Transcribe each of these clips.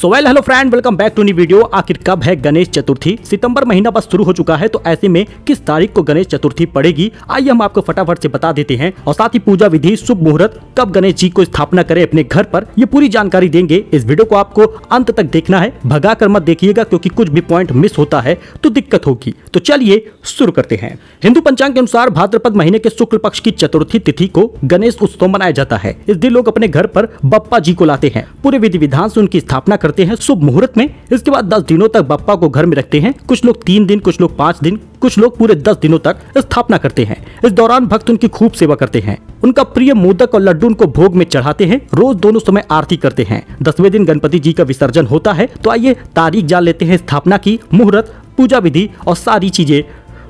so well hello friend welcome back to नी video आखिर कब है गणेश चतुर्थी सितंबर महीना बस शुरू हो चुका है तो ऐसे में किस तारीख को गणेश चतुर्थी पड़ेगी आइए हम आपको फटाफट से बता देते हैं और साथ ही पूजा विधि शुभ मुहूर्त कब गणेश जी को स्थापना करें अपने घर पर ये पूरी जानकारी देंगे इस वीडियो को आपको अंत तक देखना है भगा कर मत देखिएगा क्यूँकी कुछ भी पॉइंट मिस होता है तो दिक्कत होगी तो चलिए शुरू करते हैं हिंदू पंचांग के अनुसार भाद्रपद महीने के शुक्ल पक्ष की चतुर्थी तिथि को गणेश उत्सव मनाया जाता है इस दिन लोग अपने घर आरोप बप्पा जी को लाते हैं पूरे विधि विधान ऐसी उनकी स्थापना करते हैं शुभ मुहूर्त में इसके बाद दस दिनों तक बप्पा को घर में रखते हैं कुछ लोग तीन दिन कुछ लोग पाँच दिन कुछ लोग पूरे दस दिनों तक स्थापना करते हैं इस दौरान भक्त उनकी खूब सेवा करते हैं उनका प्रिय मोदक और लड्डू उनको भोग में चढ़ाते हैं रोज दोनों समय आरती करते हैं दसवें दिन गणपति जी का विसर्जन होता है तो आइए तारीख जान लेते हैं स्थापना की मुहूर्त पूजा विधि और सारी चीजें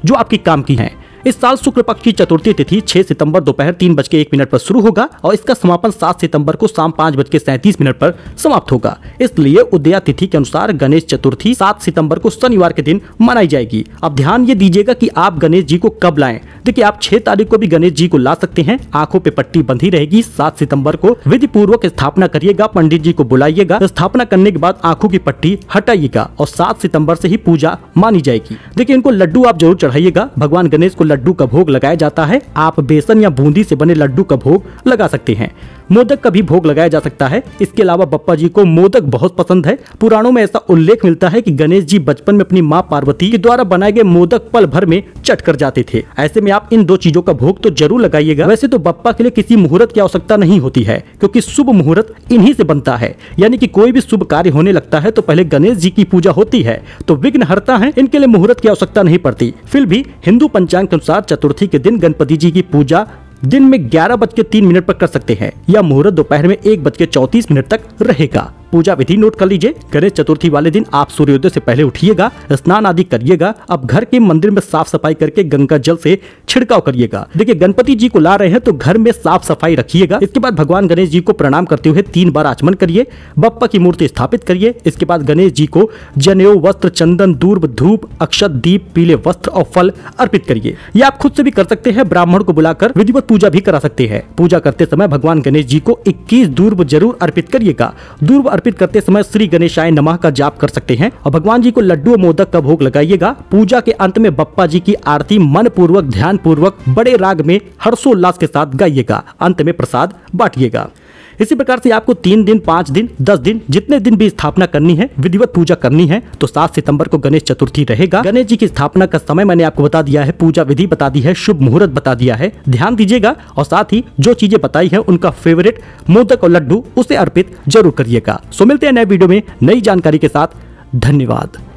जो आपके काम की हैं इस साल शुक्ल पक्ष की चतुर्थी तिथि 6 सितंबर दोपहर तीन बज के एक मिनट पर शुरू होगा और इसका समापन 7 सितंबर को शाम पाँच बज के सैंतीस मिनट पर समाप्त होगा इसलिए उदया तिथि के अनुसार गणेश चतुर्थी 7 सितंबर को शनिवार के दिन मनाई जाएगी अब ध्यान ये दीजिएगा कि आप गणेश जी को कब लाए देखिए आप छह तारीख को भी गणेश जी को ला सकते हैं आंखों पे पट्टी बंधी रहेगी सात सितंबर को विधि पूर्वक स्थापना करिएगा पंडित जी को बुलाइएगा स्थापना करने के बाद आंखों की पट्टी हटाइएगा और सात सितम्बर से ही पूजा मानी जाएगी देखिए इनको लड्डू आप जरूर चढ़ाइएगा भगवान गणेश को लड्डू का भोग लगाया जाता है आप बेसन या बूंदी से बने लड्डू का भोग लगा सकते हैं मोदक का भी भोग लगाया जा सकता है इसके अलावा बप्पा जी को मोदक बहुत पसंद है पुराणों में ऐसा उल्लेख मिलता है कि गणेश जी बचपन में अपनी माँ पार्वती के द्वारा बनाए गए मोदक पल भर में चट कर जाते थे ऐसे में आप इन दो चीजों का भोग तो जरूर लगाइएगा वैसे तो बप्पा के लिए किसी मुहूर्त की आवश्यकता नहीं होती है क्योंकि शुभ मुहूर्त इन्हीं से बनता है यानी कि कोई भी शुभ कार्य होने लगता है तो पहले गणेश जी की पूजा होती है तो विघ्न हरता है इनके लिए मुहूर्त की आवश्यकता नहीं पड़ती फिर भी हिंदू पंचांग अनुसार चतुर्थी के दिन गणपति जी की पूजा दिन में ग्यारह बज के तीन मिनट पर कर सकते हैं या मुहूर्त दोपहर में एक बज के चौतीस मिनट तक रहेगा पूजा विधि नोट कर लीजिए गणेश चतुर्थी वाले दिन आप सूर्योदय से पहले उठिएगा स्नान आदि करिएगा अब घर के मंदिर में साफ सफाई करके गंगा जल से छिड़काव करिएगा देखिए गणपति जी को ला रहे हैं तो घर में साफ सफाई रखिएगा इसके बाद भगवान गणेश जी को प्रणाम करते हुए तीन बार आचमन करिए बप्पा की मूर्ति स्थापित करिए इसके बाद गणेश जी को जनेऊ वस्त्र चंदन दूर्व धूप अक्षत दीप पीले वस्त्र और फल अर्पित करिए ये आप खुद से भी कर सकते हैं ब्राह्मण को बुलाकर विधिवत पूजा भी करा सकते हैं पूजा करते समय भगवान गणेश जी को इक्कीस दूर्व जरूर अर्पित करिएगा दूर्व अर्पित करते समय श्री गणेशाय नमः का जाप कर सकते हैं और भगवान जी को लड्डू और मोदक का भोग लगाइएगा पूजा के अंत में बप्पा जी की आरती मन पूर्वक ध्यान पूर्वक बड़े राग में हर्षोल्लास के साथ गाइएगा अंत में प्रसाद बांटिएगा इसी प्रकार से आपको तीन दिन पाँच दिन दस दिन जितने दिन भी स्थापना करनी है विधिवत पूजा करनी है तो सात सितम्बर को गणेश चतुर्थी रहेगा गणेश जी की स्थापना का समय मैंने आपको बता दिया है पूजा विधि बता दी है शुभ मुहूर्त बता दिया है ध्यान दीजिएगा और साथ ही जो चीजें बताई है उनका फेवरेट मोदक और लड्डू उसे अर्पित जरूर करिएगा सो मिलते हैं नए वीडियो में नई जानकारी के साथ धन्यवाद